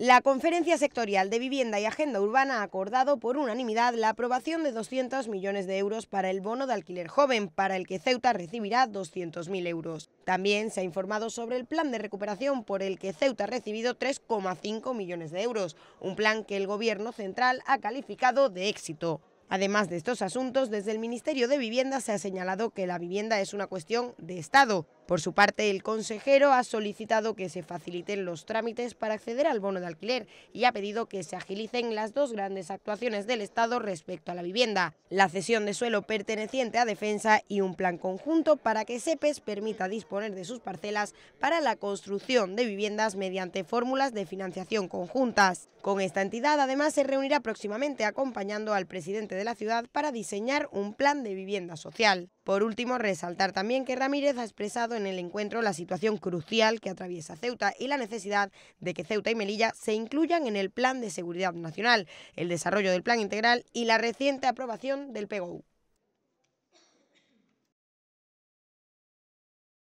La Conferencia Sectorial de Vivienda y Agenda Urbana ha acordado por unanimidad la aprobación de 200 millones de euros para el bono de alquiler joven, para el que Ceuta recibirá 200.000 euros. También se ha informado sobre el plan de recuperación por el que Ceuta ha recibido 3,5 millones de euros, un plan que el Gobierno central ha calificado de éxito. Además de estos asuntos, desde el Ministerio de Vivienda se ha señalado que la vivienda es una cuestión de Estado por su parte, el consejero ha solicitado que se faciliten los trámites para acceder al bono de alquiler y ha pedido que se agilicen las dos grandes actuaciones del Estado respecto a la vivienda, la cesión de suelo perteneciente a defensa y un plan conjunto para que SEPES permita disponer de sus parcelas para la construcción de viviendas mediante fórmulas de financiación conjuntas. Con esta entidad además se reunirá próximamente acompañando al presidente de la ciudad para diseñar un plan de vivienda social. Por último, resaltar también que Ramírez ha expresado en el encuentro la situación crucial que atraviesa Ceuta y la necesidad de que Ceuta y Melilla se incluyan en el Plan de Seguridad Nacional, el desarrollo del Plan Integral y la reciente aprobación del PGO.